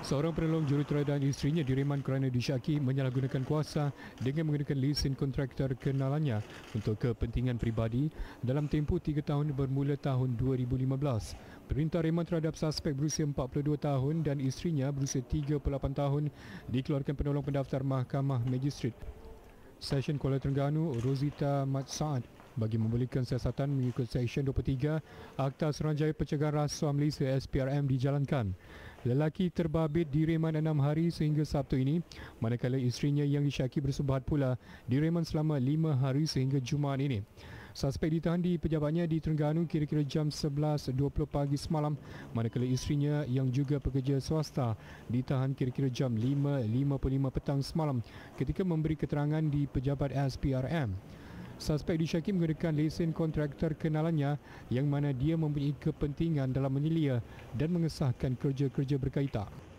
Seorang penolong jurutera dan isterinya direman kerana disyaki menyalahgunakan kuasa dengan menggunakan lesen kontraktor kenalannya untuk kepentingan peribadi dalam tempoh tiga tahun bermula tahun 2015. Perintah reman terhadap suspek berusia 42 tahun dan isterinya berusia 38 tahun dikeluarkan penolong pendaftar Mahkamah Magistrate. Session Kuala Terengganu, Rosita Matsaat bagi memulihkan siasatan mengikut session 23 Akta Seranjaya Pencegahan Rasuah Malaysia SPRM dijalankan. Lelaki terbabit reman enam hari sehingga Sabtu ini, manakala isterinya yang disyaki bersubahat pula di reman selama lima hari sehingga Jumaat ini. Suspek ditahan di pejabatnya di Terengganu kira-kira jam 11.20 pagi semalam, manakala isterinya yang juga pekerja swasta ditahan kira-kira jam 5.55 petang semalam ketika memberi keterangan di pejabat SPRM. Suspek disyaki menggunakan lesen kontraktor kenalannya yang mana dia mempunyai kepentingan dalam menilia dan mengesahkan kerja-kerja berkaitan.